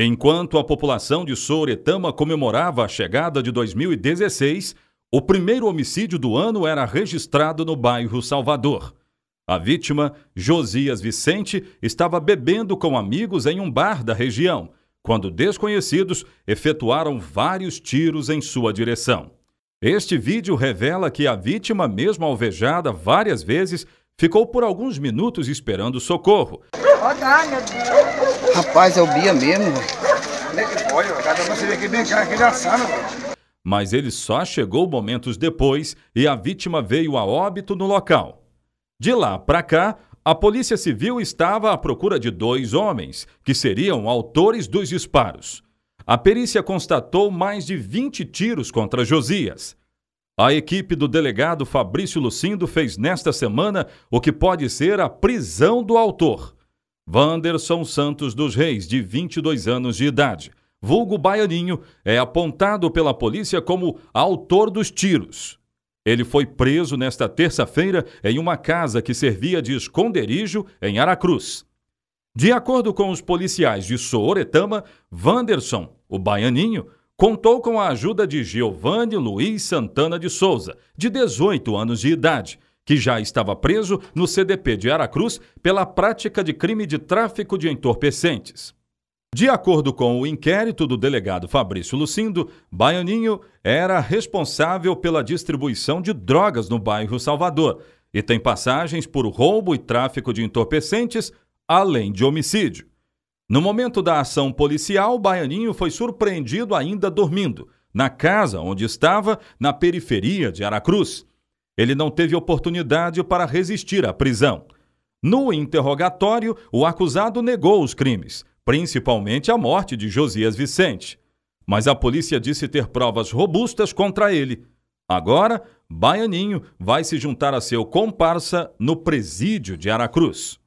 Enquanto a população de Souretama comemorava a chegada de 2016, o primeiro homicídio do ano era registrado no bairro Salvador. A vítima, Josias Vicente, estava bebendo com amigos em um bar da região, quando desconhecidos efetuaram vários tiros em sua direção. Este vídeo revela que a vítima, mesmo alvejada várias vezes, ficou por alguns minutos esperando socorro. Rodar, meu Deus. Rapaz, é o Bia mesmo. Como é que Cada um seria brincar aqui Mas ele só chegou momentos depois e a vítima veio a óbito no local. De lá para cá, a Polícia Civil estava à procura de dois homens, que seriam autores dos disparos. A perícia constatou mais de 20 tiros contra Josias. A equipe do delegado Fabrício Lucindo fez nesta semana o que pode ser a prisão do autor. Vanderson Santos dos Reis, de 22 anos de idade, vulgo baianinho, é apontado pela polícia como autor dos tiros. Ele foi preso nesta terça-feira em uma casa que servia de esconderijo em Aracruz. De acordo com os policiais de Sooretama, Vanderson, o baianinho, contou com a ajuda de Giovanni Luiz Santana de Souza, de 18 anos de idade, que já estava preso no CDP de Aracruz pela prática de crime de tráfico de entorpecentes. De acordo com o inquérito do delegado Fabrício Lucindo, Baianinho era responsável pela distribuição de drogas no bairro Salvador e tem passagens por roubo e tráfico de entorpecentes, além de homicídio. No momento da ação policial, Baianinho foi surpreendido ainda dormindo, na casa onde estava, na periferia de Aracruz. Ele não teve oportunidade para resistir à prisão. No interrogatório, o acusado negou os crimes, principalmente a morte de Josias Vicente. Mas a polícia disse ter provas robustas contra ele. Agora, Baianinho vai se juntar a seu comparsa no presídio de Aracruz.